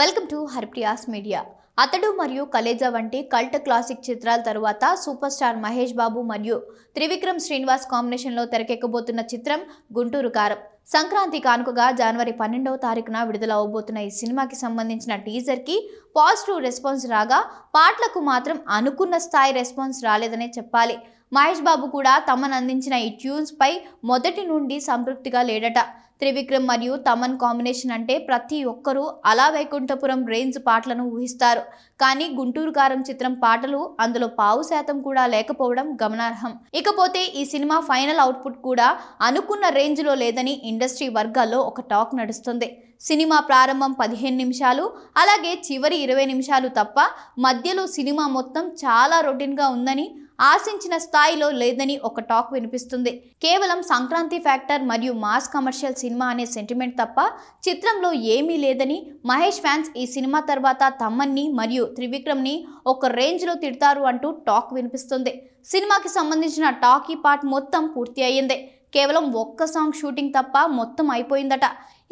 welcome to హర్ప్రియాస్ media అతడు మరియు కలేజా వంటి కల్ట్ క్లాసిక్ చిత్రాల తరువాత సూపర్ స్టార్ మహేష్ బాబు మరియు త్రివిక్రమ్ శ్రీనివాస్ కాంబినేషన్లో తెరకెక్కబోతున్న చిత్రం గుంటూరు కారం సంక్రాంతి కానుకగా జనవరి పన్నెండవ తారీఖున విడుదల ఈ సినిమాకి సంబంధించిన టీజర్కి పాజిటివ్ రెస్పాన్స్ రాగా పాటలకు మాత్రం అనుకున్న స్థాయి రెస్పాన్స్ రాలేదనే చెప్పాలి మహేష్ బాబు కూడా తమన్ అందించిన ఈ ట్యూన్స్పై మొదటి నుండి సంతృప్తిగా లేడట త్రివిక్రమ్ మరియు తమన్ కాంబినేషన్ అంటే ప్రతి ఒక్కరూ అలా వైకుంఠపురం రేంజ్ పాటలను ఊహిస్తారు కానీ గుంటూరు కారం చిత్రం పాటలు అందులో పావు శాతం కూడా లేకపోవడం గమనార్హం ఇకపోతే ఈ సినిమా ఫైనల్ అవుట్పుట్ కూడా అనుకున్న రేంజ్లో లేదని ఇండస్ట్రీ వర్గాల్లో ఒక టాక్ నడుస్తుంది సినిమా ప్రారంభం పదిహేను నిమిషాలు అలాగే చివరి ఇరవై నిమిషాలు తప్ప మధ్యలో సినిమా మొత్తం చాలా రొటీన్గా ఉందని ఆశించిన స్థాయిలో లేదని ఒక టాక్ వినిపిస్తుంది కేవలం సంక్రాంతి ఫ్యాక్టర్ మరియు మాస్ కమర్షియల్ సినిమా అనే సెంటిమెంట్ తప్ప చిత్రంలో ఏమీ లేదని మహేష్ ఫ్యాన్స్ ఈ సినిమా తర్వాత తమ్మన్ని మరియు త్రివిక్రమ్ని ఒక రేంజ్లో తిడతారు అంటూ టాక్ వినిపిస్తుంది సినిమాకి సంబంధించిన టాకీ పార్ట్ మొత్తం పూర్తి అయ్యింది కేవలం ఒక్క సాంగ్ షూటింగ్ తప్ప మొత్తం అయిపోయిందట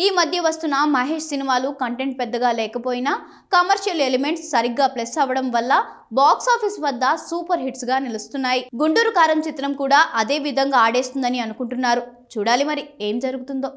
ఈ మధ్య వస్తున్న మహేష్ సినిమాలు కంటెంట్ పెద్దగా లేకపోయినా కమర్షియల్ ఎలిమెంట్స్ సరిగ్గా ప్లస్ అవ్వడం వల్ల బాక్స్ ఆఫీస్ వద్ద సూపర్ హిట్స్ గా నిలుస్తున్నాయి గుండూరు కారం చిత్రం కూడా అదే విధంగా ఆడేస్తుందని అనుకుంటున్నారు చూడాలి మరి ఏం జరుగుతుందో